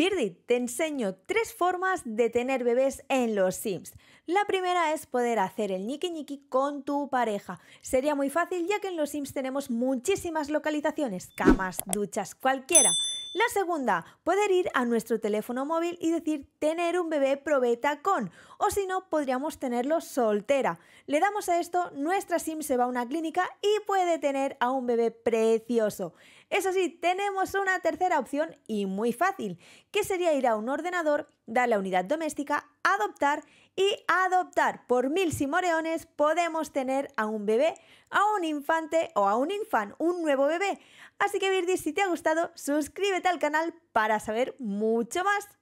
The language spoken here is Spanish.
Birdi, te enseño tres formas de tener bebés en los Sims. La primera es poder hacer el niqui niqui con tu pareja. Sería muy fácil ya que en los Sims tenemos muchísimas localizaciones, camas, duchas, cualquiera. La segunda, poder ir a nuestro teléfono móvil y decir tener un bebé probeta con, o si no, podríamos tenerlo soltera. Le damos a esto, nuestra sim se va a una clínica y puede tener a un bebé precioso. Eso sí, tenemos una tercera opción y muy fácil, que sería ir a un ordenador, dar la unidad doméstica, adoptar y adoptar por mil simoreones podemos tener a un bebé, a un infante o a un infan, un nuevo bebé. Así que Virdi, si te ha gustado, suscríbete al canal para saber mucho más.